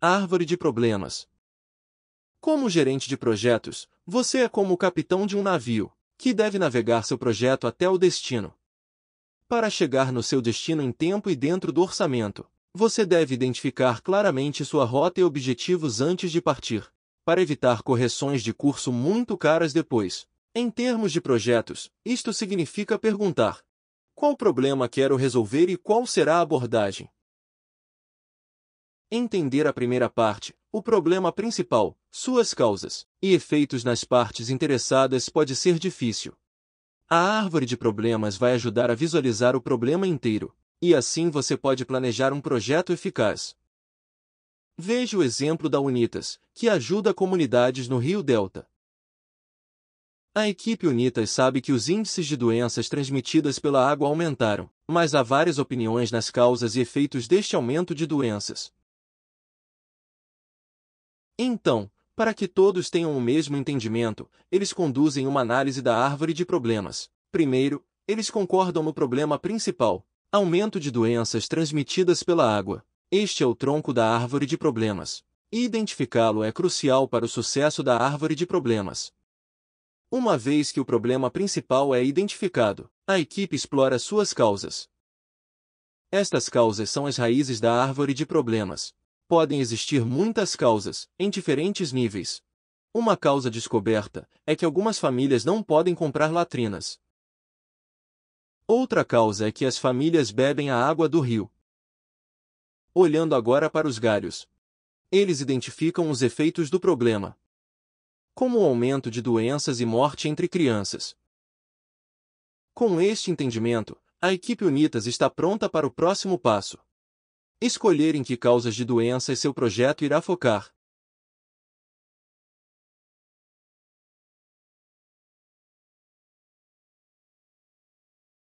árvore de problemas. Como gerente de projetos, você é como o capitão de um navio, que deve navegar seu projeto até o destino. Para chegar no seu destino em tempo e dentro do orçamento, você deve identificar claramente sua rota e objetivos antes de partir, para evitar correções de curso muito caras depois. Em termos de projetos, isto significa perguntar: qual problema quero resolver e qual será a abordagem? Entender a primeira parte, o problema principal, suas causas e efeitos nas partes interessadas pode ser difícil. A árvore de problemas vai ajudar a visualizar o problema inteiro, e assim você pode planejar um projeto eficaz. Veja o exemplo da Unitas, que ajuda comunidades no Rio Delta. A equipe Unitas sabe que os índices de doenças transmitidas pela água aumentaram, mas há várias opiniões nas causas e efeitos deste aumento de doenças. Então, para que todos tenham o mesmo entendimento, eles conduzem uma análise da árvore de problemas. Primeiro, eles concordam no problema principal, aumento de doenças transmitidas pela água. Este é o tronco da árvore de problemas. Identificá-lo é crucial para o sucesso da árvore de problemas. Uma vez que o problema principal é identificado, a equipe explora suas causas. Estas causas são as raízes da árvore de problemas podem existir muitas causas, em diferentes níveis. Uma causa descoberta é que algumas famílias não podem comprar latrinas. Outra causa é que as famílias bebem a água do rio. Olhando agora para os galhos. Eles identificam os efeitos do problema, como o aumento de doenças e morte entre crianças. Com este entendimento, a equipe Unitas está pronta para o próximo passo. Escolher em que causas de doenças seu projeto irá focar.